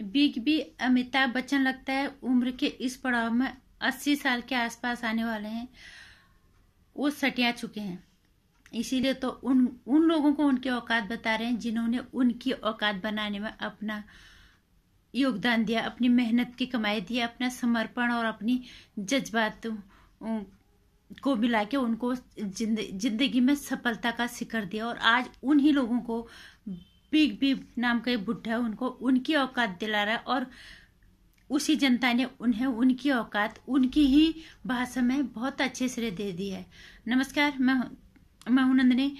big B Amitabh Bachchan लगता है उम्र के इस पड़ाव में अस्सी साल के आसपास आने वाले हैं वो सटिया चुके हैं इसीलिए तो उन उन लोगों को उनके औकात बता रहे हैं जिन्होंने उनकी औकात बनाने में अपना योगदान दिया अपनी मेहनत की कमाई दी अपना समर्पण और अपनी जज्बात को मिला के उनको जिंदगी में सफलता का शिखर दिया और आज उन्हीं लोगों को बीग बीब नाम का एक बुढ़ा है उनको उनकी औकात दिला रहा है और उसी जनता ने उन्हें उनकी औकात उनकी ही भाषा में बहुत अच्छे से दे दी है नमस्कार मैं मैं हूं नंदनी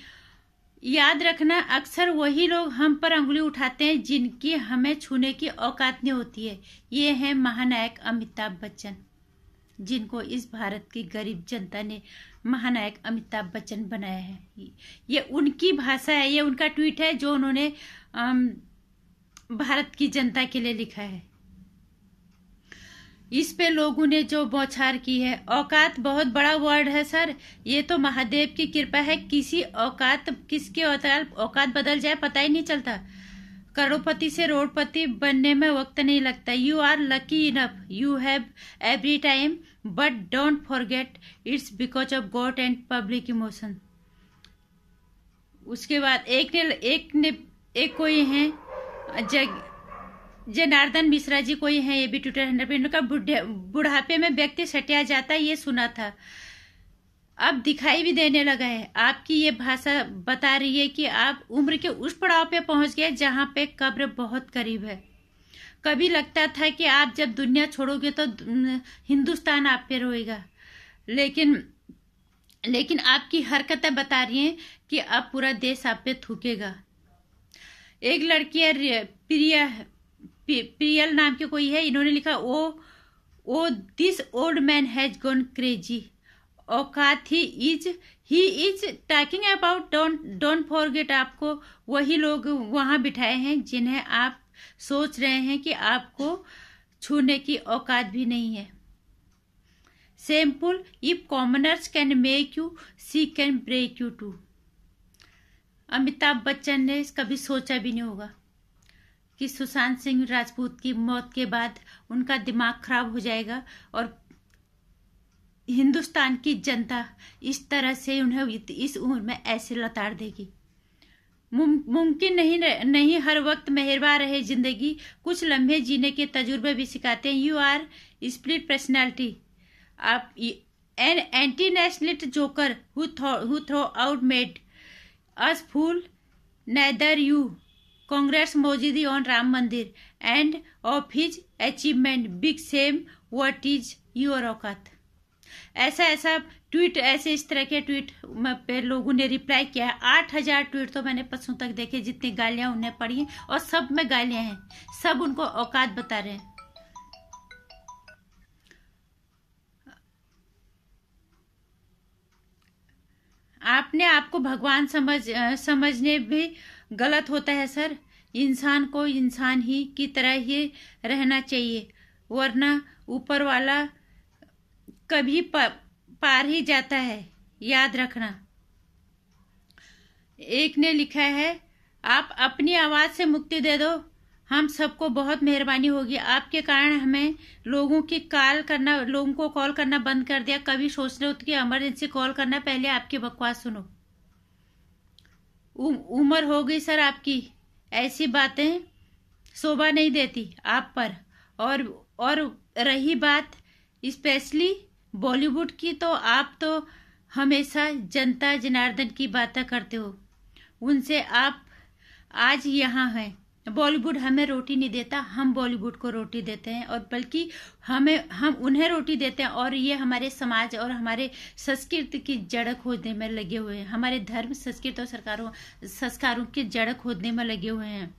याद रखना अक्सर वही लोग हम पर उंगली उठाते हैं जिनकी हमें छूने की औकात नहीं होती है ये है महानायक अमिताभ बच्चन जिनको इस भारत की गरीब जनता ने महानायक अमिताभ बच्चन बनाया है ये उनकी भाषा है ये उनका ट्वीट है जो उन्होंने भारत की जनता के लिए लिखा है इस पे लोगों ने जो बौछार की है औकात बहुत बड़ा वर्ड है सर ये तो महादेव की कृपा है किसी औकात किसके औकात बदल जाए पता ही नहीं चलता करोड़पति से रोडपति बनने में वक्त नहीं लगता you are lucky enough you have every time but don't forget it's because of God and public emotion उसके बाद एक ने एक ने एक कोई है जग जनार्दन मिश्रा जी कोई है ये भी ट्विटर हैंडल पे इनका बुढ़ापे में व्यक्ति सटिया जाता है ये सुना था अब दिखाई भी देने लगा है आपकी ये भाषा बता रही है कि आप उम्र के उस पड़ाव पे पहुंच गए जहां पे कब्र बहुत करीब है कभी लगता था कि आप जब दुनिया छोड़ोगे तो हिंदुस्तान आप पे रोएगा लेकिन लेकिन आपकी हरकतें बता रही हैं कि अब पूरा देश आप पे थूकेगा एक लड़की है प्रिया प्रियल नाम की कोई है इन्होंने लिखा oh oh this old man has gone crazy औकात he is he is talking about don't don't forget आपको वही लोग वहाँ बिठाए हैं जिन्हें आप सोच रहे हैं कि आपको छूने की औकात भी नहीं है sample if commoners can make you see can break you too Amitabh Bachchan ने कभी सोचा भी नहीं होगा कि सुशांत सिंह राजपूत की मौत के बाद उनका दिमाग खराब हो जाएगा और हिंदुस्तान की जनता इस तरह से उन्हें इस उम्र में ऐसे लताड़ देगी मुमकिन नहीं नहीं हर वक्त मेहरबान रहे जिंदगी कुछ लम्हे जीने के तजुर्बे भी सिखाते हैं यू आर स्प्लिट पर्सनैलिटी आप an anti nationalist joker who throw out made us fool neither you Congress मौजूदी on Ram Mandir end of his achievement big same what is your औकात ऐसा ऐसा ट्वीट ऐसे इस तरह के ट्वीट पे लोगों ने रिप्लाई किया है आठ हजार ट्वीट तो मैंने परसों तक देखे जितनी गालियां उन्हें पड़ी हैं और सब में गालियां हैं सब उनको औकात बता रहे हैं आपने आपको भगवान समझ समझने भी गलत होता है सर इंसान को इंसान ही की तरह ही रहना चाहिए वरना ऊपर वाला कभी पार ही जाता है याद रखना एक ने लिखा है आप अपनी आवाज़ से मुक्ति दे दो हम सबको बहुत मेहरबानी होगी आपके कारण हमें लोगों की कॉल करना लोगों को कॉल करना बंद कर दिया कभी सोच रहे हो कि इमरजेंसी कॉल करना पहले आपकी बकवास सुनो उम्र हो गई सर आपकी ऐसी बातें शोभा नहीं देती आप पर और और रही बात स्पेशली बॉलीवुड की तो आप तो हमेशा जनता जनार्दन की बातें करते हो उनसे आप आज यहाँ हैं बॉलीवुड हमें रोटी नहीं देता हम बॉलीवुड को रोटी देते हैं और बल्कि हमें हम उन्हें रोटी देते हैं और ये हमारे समाज और हमारे संस्कृति की जड़ खोदने में लगे हुए हैं हमारे धर्म संस्कृत और सरकारों संस्कारों की जड़ खोदने में लगे हुए हैं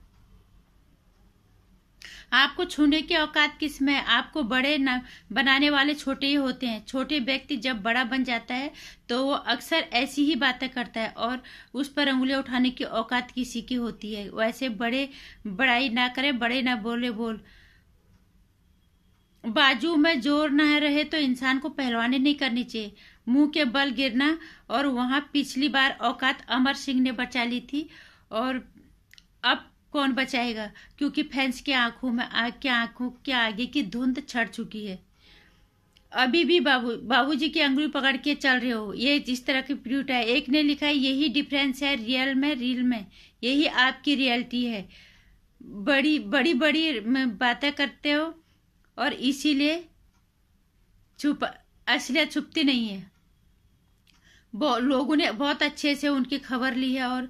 आपको छूने के औकात किस में आपको बड़े न बनाने वाले छोटे ही होते हैं छोटे व्यक्ति जब बड़ा बन जाता है तो वो अक्सर ऐसी ही बातें करता है और उस पर उंगली उठाने की औकात किसी की होती है वैसे बड़े बड़ाई ना करे बड़े ना बोले बोल बाजू में जोर न रहे तो इंसान को पहलवानी नहीं करनी चाहिए मुंह के बल गिरना और वहां पिछली बार औकात अमर सिंह ने बचा ली थी और अब कौन बचाएगा क्योंकि फैंस की आंखों में आ, की आंखों के आगे की धुंध छड़ चुकी है अभी भी बाबू बाबूजी की अंगुली पकड़ के चल रहे हो ये जिस तरह की प्रूट है एक ने लिखा है यही डिफरेंस है रियल में रील में यही आपकी रियलिटी है बड़ी बड़ी बड़ी बातें करते हो और इसीलिए छुप असलियत छुपती नहीं है लोगों ने बहुत अच्छे से उनकी खबर ली है और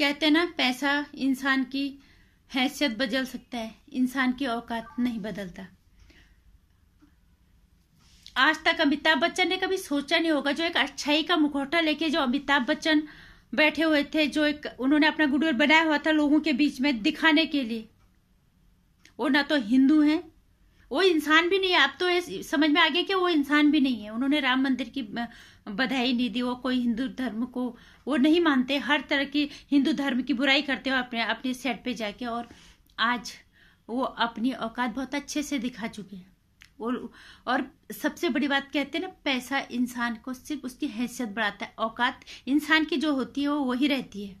कहते ना पैसा इंसान की हैसियत बदल सकता है इंसान की औकात नहीं बदलता आज तक अमिताभ बच्चन ने कभी सोचा नहीं होगा जो एक अच्छाई का मुखौटा लेके जो अमिताभ बच्चन बैठे हुए थे जो एक उन्होंने अपना गुडोर बनाया हुआ था लोगों के बीच में दिखाने के लिए वो ना तो हिंदू हैं वो इंसान भी नहीं है अब तो ये समझ में आ गया कि वो इंसान भी नहीं है उन्होंने राम मंदिर की बधाई नहीं दी वो कोई हिंदू धर्म को वो नहीं मानते हर तरह की हिंदू धर्म की बुराई करते हो अपने अपने सेट पे जाके और आज वो अपनी औकात बहुत अच्छे से दिखा चुके हैं और और सबसे बड़ी बात कहते हैं ना पैसा इंसान को सिर्फ उसकी हैसियत बढ़ाता है औकात इंसान की जो होती है वो वही रहती है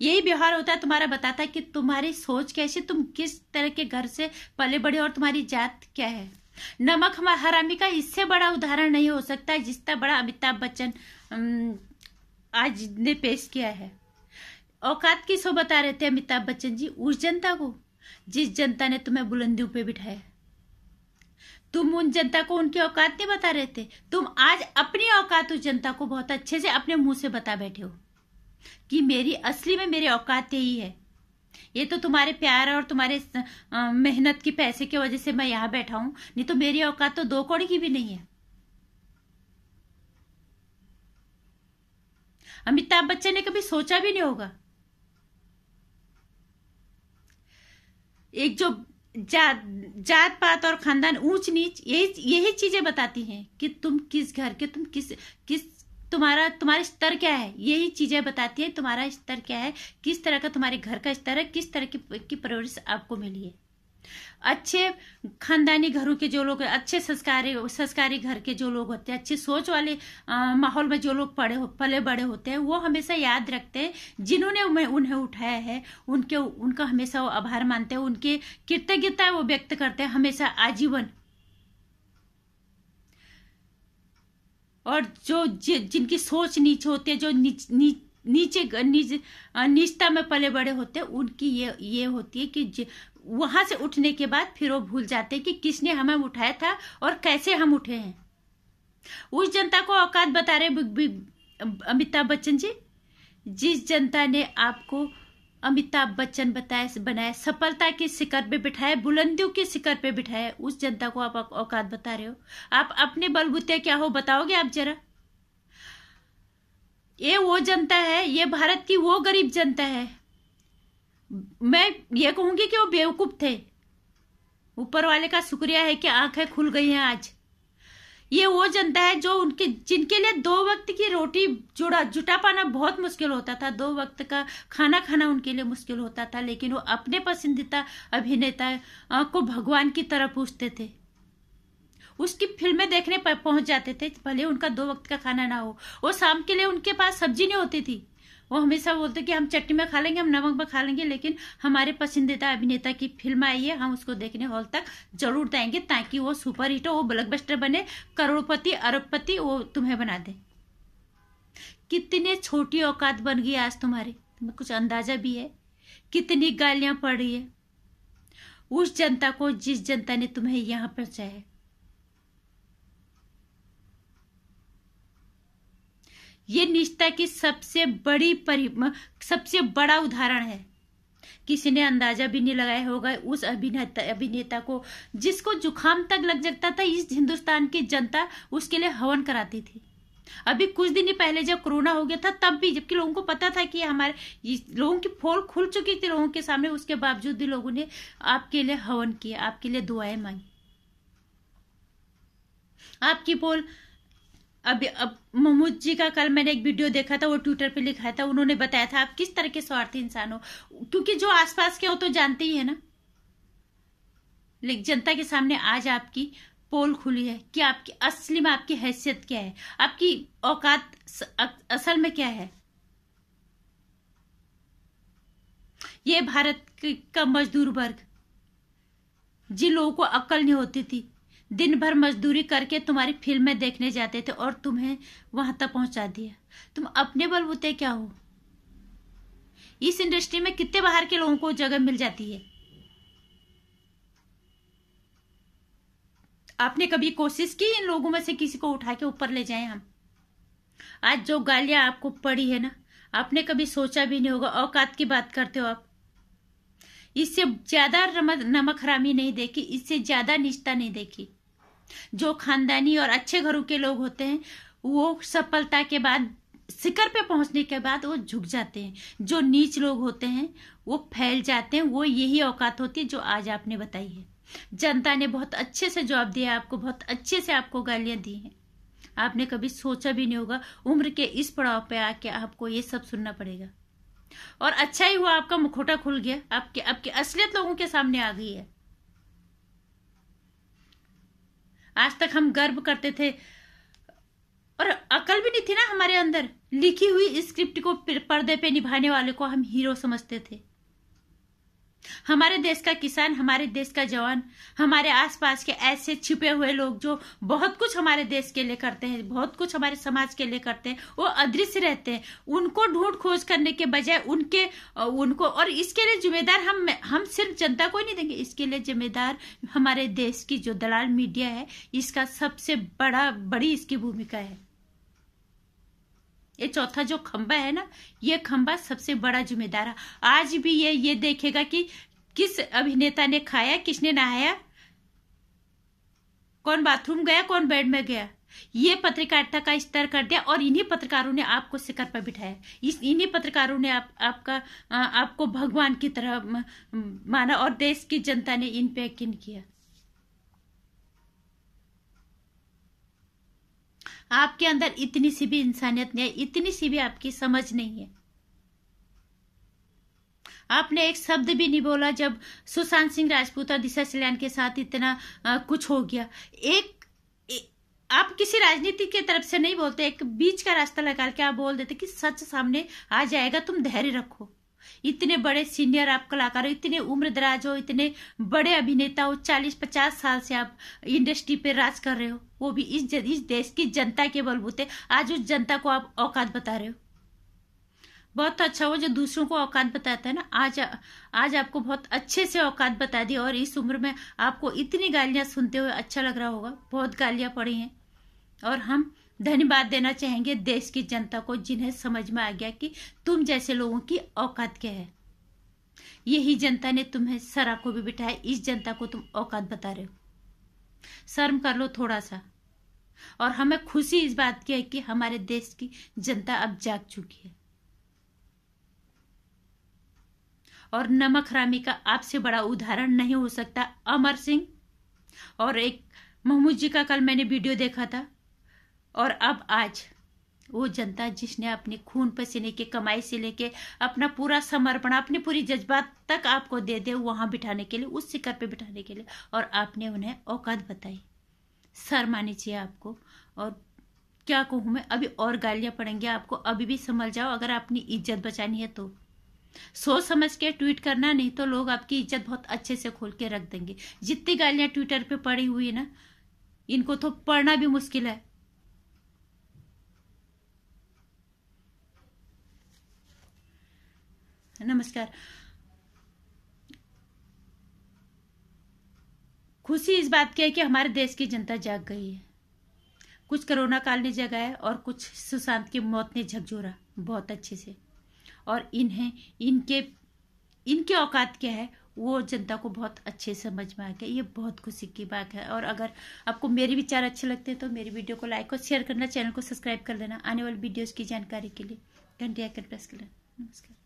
यही व्यवहार होता है तुम्हारा बताता है कि तुम्हारी सोच कैसी तुम किस तरह के घर से पले बड़े और तुम्हारी जात क्या है नमक हरामी का इससे बड़ा उदाहरण नहीं हो सकता जिसका बड़ा अमिताभ बच्चन आज ने पेश किया है औकात की सो बता रहे थे अमिताभ बच्चन जी उस जनता को जिस जनता ने तुम्हें बुलंदियों पे बिठाया तुम उन जनता को उनकी औकात नहीं बता रहे थे तुम आज अपनी औकात उस जनता को बहुत अच्छे से अपने मुंह से बता बैठे हो कि मेरी असली में मेरे औकात यही है ये तो तुम्हारे प्यार और तुम्हारे मेहनत की पैसे की वजह से मैं यहां बैठा हूं नहीं तो मेरी औकात तो दो कौड़ी की भी नहीं है अमिताभ बच्चन ने कभी सोचा भी नहीं होगा एक जो जात जात पात और खानदान ऊंच नीच यही यही चीजें बताती हैं कि तुम किस घर के तुम किस किस तुम्हारा तुम्हारे स्तर क्या है यही चीज़ें बताती है तुम्हारा स्तर क्या है किस तरह का तुम्हारे घर का स्तर है किस तरह की की परवरिश आपको मिली है अच्छे खानदानी घरों के जो लोग अच्छे संस्कारी संस्कारी घर के जो लोग होते हैं अच्छी सोच वाले माहौल में जो लोग पड़े हो पले बड़े होते हैं वो हमेशा याद रखते हैं जिन्होंने उन्हें उठाया है उनके उनका हमेशा वो आभार मानते हैं उनके कृतज्ञता वो व्यक्त करते हैं हमेशा आजीवन और जो जिनकी सोच नीच होती है जो नीच, नीच नीचे नीच नीचता में पले बड़े होते हैं उनकी ये ये होती है कि वहां से उठने के बाद फिर वो भूल जाते हैं कि किसने हमें उठाया था और कैसे हम उठे हैं उस जनता को औकात बता रहे अमिताभ बच्चन जी जिस जनता ने आपको अमिताभ बच्चन बताए बनाए सफलता के शिखर पे बिठाए बुलंदियों के शिखर पे बिठाए उस जनता को आप औकात बता रहे हो आप अपने बलबूते क्या हो बताओगे आप जरा ये वो जनता है ये भारत की वो गरीब जनता है मैं ये कहूंगी कि वो बेवकूफ थे ऊपर वाले का शुक्रिया है कि आंखें खुल गई हैं आज ये वो जनता है जो उनके जिनके लिए दो वक्त की रोटी जुड़ा जुटा पाना बहुत मुश्किल होता था दो वक्त का खाना खाना उनके लिए मुश्किल होता था लेकिन वो अपने पसंदीदा अभिनेता को भगवान की तरह पूछते थे उसकी फिल्में देखने पर पहुंच जाते थे भले उनका दो वक्त का खाना ना हो और शाम के लिए उनके पास सब्जी नहीं होती थी वो हमेशा बोलते कि हम चटनी में खा लेंगे हम नमक में खा लेंगे लेकिन हमारे पसंदीदा अभिनेता की फिल्म आई है हम उसको देखने हॉल तक जरूर जाएंगे ताकि वो सुपर हिट हो वो ब्लॉकबस्टर बने करोड़पति अरबपति वो तुम्हें बना दे कितने छोटी औकात बन गई आज तुम्हारी तुम्हें कुछ अंदाजा भी है कितनी गालियां पड़ रही है उस जनता को जिस जनता ने तुम्हें यहां पर चाहे ये निष्ठा की सबसे बड़ी परि सबसे बड़ा उदाहरण है किसी ने अंदाजा भी नहीं लगाया होगा उस अभिनेता अभिनेता को जिसको जुखाम तक लग सकता था इस हिंदुस्तान की जनता उसके लिए हवन कराती थी अभी कुछ दिन पहले जब कोरोना हो गया था तब भी जबकि लोगों को पता था कि हमारे लोगों की फोल खुल चुकी थी लोगों के सामने उसके बावजूद भी लोगों ने आपके लिए हवन किया आपके लिए दुआएं मांगी आपकी पोल अभी अब महमूद जी का कल मैंने एक वीडियो देखा था वो ट्विटर पे लिखा था उन्होंने बताया था आप किस तरह के स्वार्थी इंसान हो क्योंकि जो आसपास के हो तो जानते ही है ना लेकिन जनता के सामने आज आपकी पोल खुली है कि आपकी असली में आपकी हैसियत क्या है आपकी औकात असल में क्या है ये भारत का मजदूर वर्ग जिन लोगों को अक्ल नहीं होती थी दिन भर मजदूरी करके तुम्हारी फिल्में देखने जाते थे और तुम्हें वहां तक पहुंचा दिया तुम अपने बलबूते क्या हो इस इंडस्ट्री में कितने बाहर के लोगों को जगह मिल जाती है आपने कभी कोशिश की इन लोगों में से किसी को उठा के ऊपर ले जाए हम आज जो गालियां आपको पड़ी है ना आपने कभी सोचा भी नहीं होगा औकात की बात करते हो आप इससे ज्यादा नमक हरामी नहीं देखी इससे ज्यादा निष्ठा नहीं देखी जो खानदानी और अच्छे घरों के लोग होते हैं वो सफलता के बाद शिखर पे पहुंचने के बाद वो झुक जाते हैं जो नीच लोग होते हैं वो फैल जाते हैं वो यही औकात होती है जो आज आपने बताई है जनता ने बहुत अच्छे से जवाब दिया आपको बहुत अच्छे से आपको गालियां दी हैं आपने कभी सोचा भी नहीं होगा उम्र के इस पड़ाव पे आके आपको ये सब सुनना पड़ेगा और अच्छा ही हुआ आपका मुखोटा खुल गया आपके आपकी असलियत लोगों के सामने आ गई है आज तक हम गर्व करते थे और अकल भी नहीं थी ना हमारे अंदर लिखी हुई स्क्रिप्ट को पर्दे पे निभाने वाले को हम हीरो समझते थे हमारे देश का किसान हमारे देश का जवान हमारे आसपास के ऐसे छिपे हुए लोग जो बहुत कुछ हमारे देश के लिए करते हैं बहुत कुछ हमारे समाज के लिए करते हैं वो अदृश्य रहते हैं उनको ढूंढ खोज करने के बजाय उनके उनको और इसके लिए जिम्मेदार हम हम सिर्फ जनता को ही नहीं देंगे इसके लिए जिम्मेदार हमारे देश की जो दलाल मीडिया है इसका सबसे बड़ा बड़ी इसकी भूमिका है ये चौथा जो खंबा है ना ये खंबा सबसे बड़ा जिम्मेदार है आज भी ये ये देखेगा कि किस अभिनेता ने खाया किसने नहाया कौन बाथरूम गया कौन बेड में गया ये पत्रकारिता का स्तर कर दिया और इन्हीं पत्रकारों ने आपको शिखर पर बिठाया इस इन्हीं पत्रकारों ने आप आपका आपको भगवान की तरह माना और देश की जनता ने इन पे यकीन किया आपके अंदर इतनी सी भी इंसानियत नहीं है इतनी सी भी आपकी समझ नहीं है आपने एक शब्द भी नहीं बोला जब सुशांत सिंह राजपूत और दिशा सिलैन के साथ इतना आ, कुछ हो गया एक ए, आप किसी राजनीति के तरफ से नहीं बोलते एक बीच का रास्ता लगा के आप बोल देते कि सच सामने आ जाएगा तुम धैर्य रखो इतने बड़े सीनियर आप कलाकार हो इतने उम्र दराज हो इतने बड़े अभिनेता हो चालीस पचास साल से आप इंडस्ट्री पे राज कर रहे हो वो भी इस ज, इस देश की जनता के बलबूते आज उस जनता को आप औकात बता रहे हो बहुत अच्छा वो जो दूसरों को औकात बताता है ना आज आज आपको बहुत अच्छे से औकात बता दी और इस उम्र में आपको इतनी गालियां सुनते हुए अच्छा लग रहा होगा बहुत गालियां पड़ी हैं और हम धन्यवाद देना चाहेंगे देश की जनता को जिन्हें समझ में आ गया कि तुम जैसे लोगों की औकात क्या है यही जनता ने तुम्हें को भी बिठाया इस जनता को तुम औकात बता रहे हो शर्म कर लो थोड़ा सा और हमें खुशी इस बात की है कि हमारे देश की जनता अब जाग चुकी है और नमक हरामी का आपसे बड़ा उदाहरण नहीं हो सकता अमर सिंह और एक महमूद जी का कल मैंने वीडियो देखा था और अब आज वो जनता जिसने अपने खून पसीने की कमाई से लेके अपना पूरा समर्पण अपनी पूरी जज्बात तक आपको दे दे वहाँ बिठाने के लिए उस शिखर पे बिठाने के लिए और आपने उन्हें औकात बताई सर मानी चाहिए आपको और क्या कहूँ मैं अभी और गालियाँ पड़ेंगी आपको अभी भी संभल जाओ अगर अपनी इज्जत बचानी है तो सोच समझ के ट्वीट करना नहीं तो लोग आपकी इज्जत बहुत अच्छे से खोल के रख देंगे जितनी गालियाँ ट्विटर पे पड़ी हुई ना इनको तो पढ़ना भी मुश्किल है नमस्कार खुशी इस बात की है कि हमारे देश की जनता जाग गई है कुछ कोरोना काल ने जगाया और कुछ सुशांत की मौत ने झकझोरा बहुत अच्छे से और इन्हें इनके इनके औकात क्या है वो जनता को बहुत अच्छे समझ में आ गया ये बहुत खुशी की बात है और अगर आपको मेरे विचार अच्छे लगते हैं तो मेरी वीडियो को लाइक और शेयर करना चैनल को सब्सक्राइब कर लेना आने वाली वीडियोज़ की जानकारी के लिए घंटे आकर प्रेस कर लेना नमस्कार